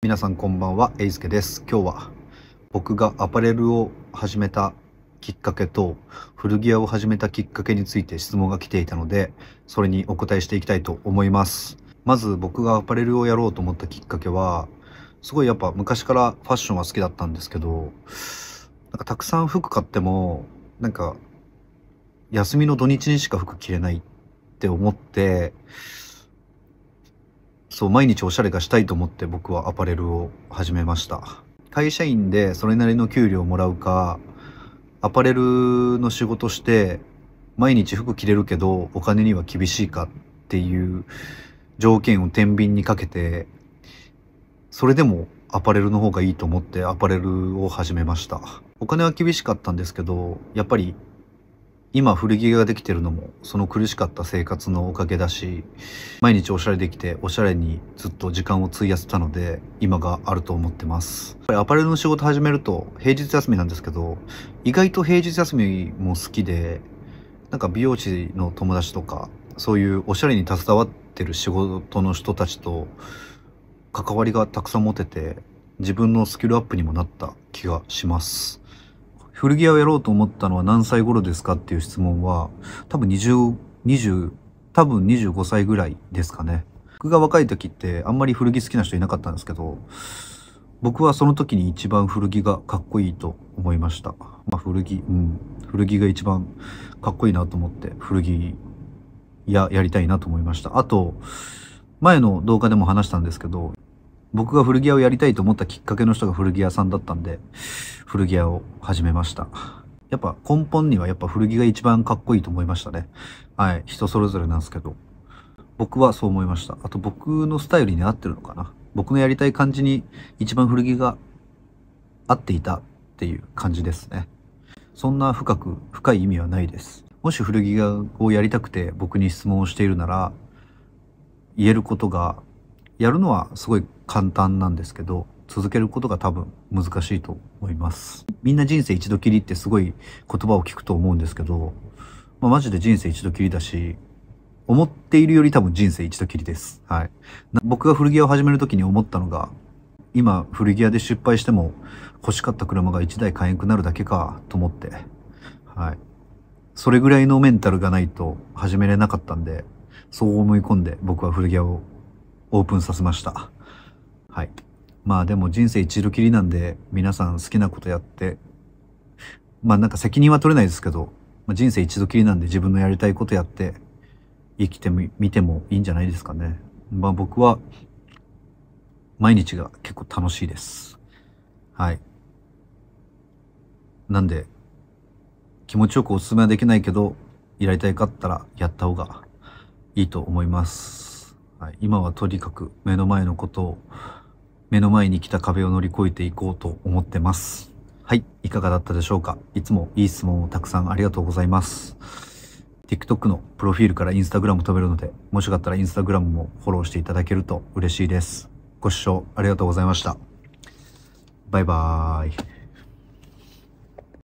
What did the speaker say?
皆さんこんばんは、えいすけです。今日は僕がアパレルを始めたきっかけと古着屋を始めたきっかけについて質問が来ていたので、それにお答えしていきたいと思います。まず僕がアパレルをやろうと思ったきっかけは、すごいやっぱ昔からファッションは好きだったんですけど、なんかたくさん服買っても、なんか休みの土日にしか服着れないって思って、そう毎日おしゃれがしたいと思って僕はアパレルを始めました会社員でそれなりの給料をもらうかアパレルの仕事して毎日服着れるけどお金には厳しいかっていう条件を天秤にかけてそれでもアパレルの方がいいと思ってアパレルを始めましたお金は厳しかったんですけどやっぱり今古着ができてるのもその苦しかった生活のおかげだし毎日おしゃれできておしゃれにずっと時間を費やせたので今があると思ってますやっぱりアパレルの仕事始めると平日休みなんですけど意外と平日休みも好きでなんか美容師の友達とかそういうおしゃれに携わってる仕事の人たちと関わりがたくさん持てて自分のスキルアップにもなった気がします古着屋をやろうと思ったのは何歳頃ですかっていう質問は、多分20、20、多分25歳ぐらいですかね。僕が若い時ってあんまり古着好きな人いなかったんですけど、僕はその時に一番古着がかっこいいと思いました。まあ古着、うん。古着が一番かっこいいなと思って古着ややりたいなと思いました。あと、前の動画でも話したんですけど、僕が古着屋をやりたいと思ったきっかけの人が古着屋さんだったんで、古着屋を始めました。やっぱ根本にはやっぱ古着が一番かっこいいと思いましたね。はい。人それぞれなんですけど。僕はそう思いました。あと僕のスタイルに合ってるのかな。僕のやりたい感じに一番古着が合っていたっていう感じですね。そんな深く、深い意味はないです。もし古着をやりたくて僕に質問をしているなら、言えることがやるのはすごい簡単なんですけど、続けることが多分難しいと思います。みんな人生一度きりってすごい言葉を聞くと思うんですけど、まあ、マジで人生一度きりだし、思っているより多分人生一度きりです。はい。僕が古着屋を始めるときに思ったのが、今古着屋で失敗しても欲しかった車が1台買えなくなるだけかと思って、はい。それぐらいのメンタルがないと始めれなかったんで、そう思い込んで僕は古着屋をオープンさせました。はい。まあでも人生一度きりなんで、皆さん好きなことやって、まあなんか責任は取れないですけど、まあ、人生一度きりなんで自分のやりたいことやって、生きてみ、見てもいいんじゃないですかね。まあ僕は、毎日が結構楽しいです。はい。なんで、気持ちよくおすすめはできないけど、やりたいかったらやった方がいいと思います。はい、今はとにかく目の前のことを、目の前に来た壁を乗り越えていこうと思ってます。はい、いかがだったでしょうかいつもいい質問をたくさんありがとうございます。TikTok のプロフィールから Instagram 飛べるので、もしよかったら Instagram もフォローしていただけると嬉しいです。ご視聴ありがとうございました。バイバーイ。